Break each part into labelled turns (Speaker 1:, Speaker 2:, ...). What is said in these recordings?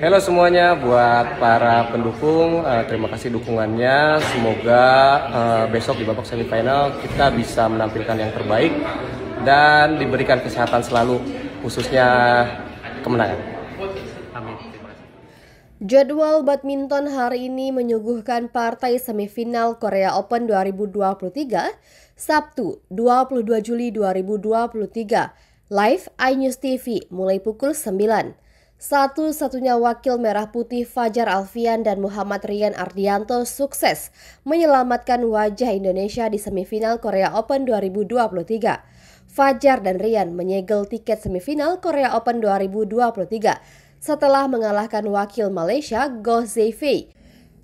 Speaker 1: Halo semuanya, buat para pendukung, uh, terima kasih dukungannya. Semoga uh, besok di babak semifinal kita bisa menampilkan yang terbaik dan diberikan kesehatan selalu, khususnya kemenangan.
Speaker 2: Jadwal badminton hari ini menyuguhkan partai semifinal Korea Open 2023 Sabtu 22 Juli 2023 live iNews TV mulai pukul 9. Satu-satunya wakil merah putih Fajar Alfian dan Muhammad Rian Ardianto sukses menyelamatkan wajah Indonesia di semifinal Korea Open 2023. Fajar dan Rian menyegel tiket semifinal Korea Open 2023 setelah mengalahkan wakil Malaysia Goh Zefei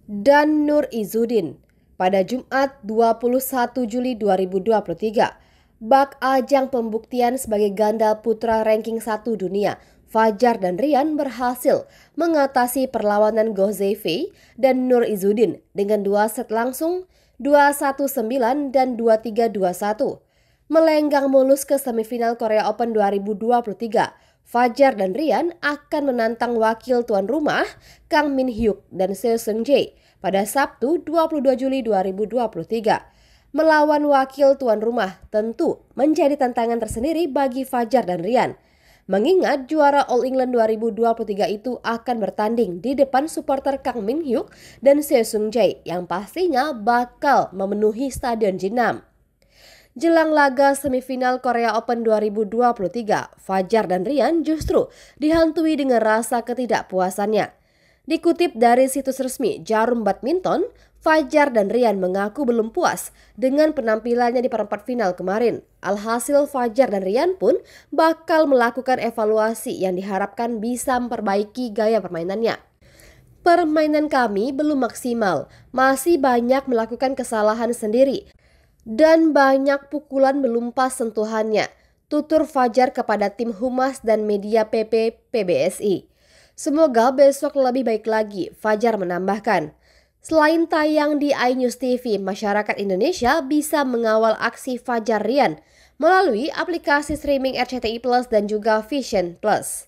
Speaker 2: dan Nur Izudin pada Jumat 21 Juli 2023. Bak ajang pembuktian sebagai ganda putra ranking 1 dunia Fajar dan Rian berhasil mengatasi perlawanan Gozefe dan Nur Izudin dengan dua set langsung 2-1-9 dan 2-3-2-1. Melenggang mulus ke semifinal Korea Open 2023, Fajar dan Rian akan menantang wakil tuan rumah Kang Min Hyuk dan Seo Seung Jae pada Sabtu 22 Juli 2023 melawan wakil tuan rumah tentu menjadi tantangan tersendiri bagi Fajar dan Rian. Mengingat juara All England 2023 itu akan bertanding di depan supporter Kang Min Hyuk dan Seo Sung Jae yang pastinya bakal memenuhi Stadion Jinam. Jelang laga semifinal Korea Open 2023, Fajar dan Rian justru dihantui dengan rasa ketidakpuasannya. Dikutip dari situs resmi Jarum Badminton, Fajar dan Rian mengaku belum puas dengan penampilannya di perempat final kemarin. Alhasil Fajar dan Rian pun bakal melakukan evaluasi yang diharapkan bisa memperbaiki gaya permainannya. Permainan kami belum maksimal, masih banyak melakukan kesalahan sendiri dan banyak pukulan belum pas sentuhannya. Tutur Fajar kepada tim humas dan media PP PBSI. Semoga besok lebih baik lagi, Fajar menambahkan. Selain tayang di iNews TV, masyarakat Indonesia bisa mengawal aksi Fajar Rian melalui aplikasi streaming RCTI Plus dan juga Vision Plus.